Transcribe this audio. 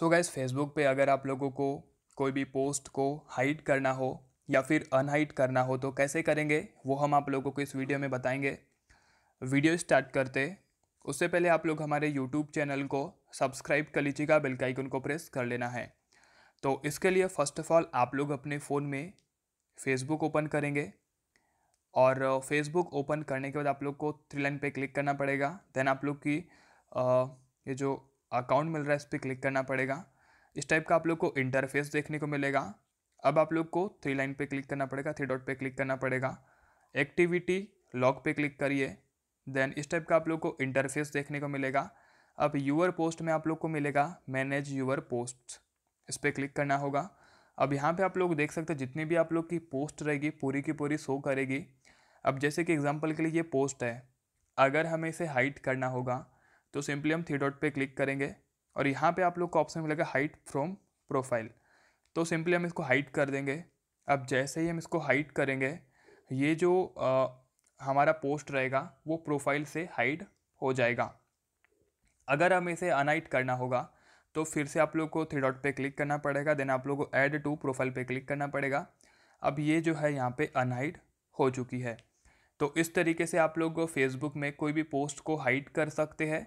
सो gas Facebook पे अगर आप लोगों को कोई भी पोस्ट को हाइड करना हो या फिर अनहाइड करना हो तो कैसे करेंगे वो हम आप लोगों को इस वीडियो में बताएंगे वीडियो स्टार्ट करते उससे पहले आप लोग हमारे यूट्यूब चैनल को सब्सक्राइब कर लीजिएगा बेल का आइकन को प्रेस कर लेना है तो इसके लिए फ़र्स्ट ऑफ ऑल आप लोग अपने फ़ोन में फेसबुक ओपन करेंगे और फेसबुक ओपन करने के बाद आप लोग को थ्री लाइन पे क्लिक करना पड़ेगा देन आप लोग की आ, ये जो अकाउंट मिल रहा है इस पर क्लिक करना पड़ेगा इस टाइप का आप लोग को इंटरफेस देखने को मिलेगा अब आप लोग को थ्री लाइन पे क्लिक करना पड़ेगा थ्री डॉट पे क्लिक करना पड़ेगा एक्टिविटी लॉग पे क्लिक करिए देन इस टाइप का आप लोग को इंटरफेस देखने को मिलेगा अब यूअर पोस्ट में आप लोग को मिलेगा मैनेज यूअर पोस्ट इस पर क्लिक करना होगा अब यहाँ पे आप लोग देख सकते हैं जितनी भी आप लोग की पोस्ट रहेगी पूरी की पूरी शो करेगी अब जैसे कि एग्जाम्पल के लिए ये पोस्ट है अगर हमें इसे हाइट करना होगा तो सिंपली हम थ्री डॉट पे क्लिक करेंगे और यहाँ पे आप लोग को ऑप्शन मिलेगा हाइट फ्रॉम प्रोफाइल तो सिंपली हम इसको हाइट कर देंगे अब जैसे ही हम इसको हाइट करेंगे ये जो आ, हमारा पोस्ट रहेगा वो प्रोफाइल से हाइड हो जाएगा अगर हमें इसे अनहाइट करना होगा तो फिर से आप लोग को थ्री डॉट पे क्लिक करना पड़ेगा देन आप लोग को ऐड टू प्रोफाइल पे क्लिक करना पड़ेगा अब ये जो है यहाँ पे अनहाइड हो चुकी है तो इस तरीके से आप लोग फेसबुक में कोई भी पोस्ट को हाइड कर सकते हैं